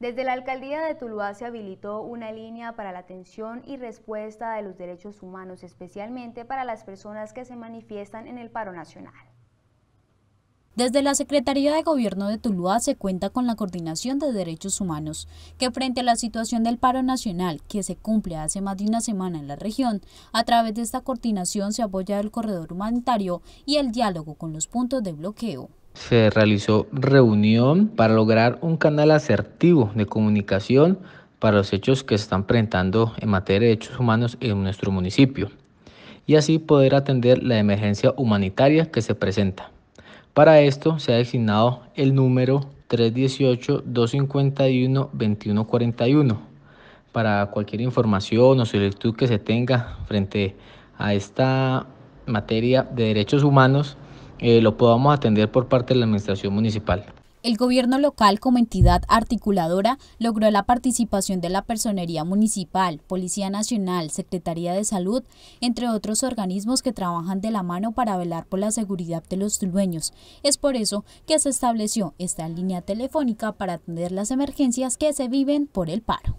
Desde la Alcaldía de Tuluá se habilitó una línea para la atención y respuesta de los derechos humanos, especialmente para las personas que se manifiestan en el paro nacional. Desde la Secretaría de Gobierno de Tuluá se cuenta con la Coordinación de Derechos Humanos, que frente a la situación del paro nacional que se cumple hace más de una semana en la región, a través de esta coordinación se apoya el corredor humanitario y el diálogo con los puntos de bloqueo se realizó reunión para lograr un canal asertivo de comunicación para los hechos que se están presentando en materia de derechos humanos en nuestro municipio y así poder atender la emergencia humanitaria que se presenta. Para esto se ha designado el número 318-251-2141 para cualquier información o solicitud que se tenga frente a esta materia de derechos humanos eh, lo podamos atender por parte de la Administración Municipal. El gobierno local como entidad articuladora logró la participación de la Personería Municipal, Policía Nacional, Secretaría de Salud, entre otros organismos que trabajan de la mano para velar por la seguridad de los dueños. Es por eso que se estableció esta línea telefónica para atender las emergencias que se viven por el paro.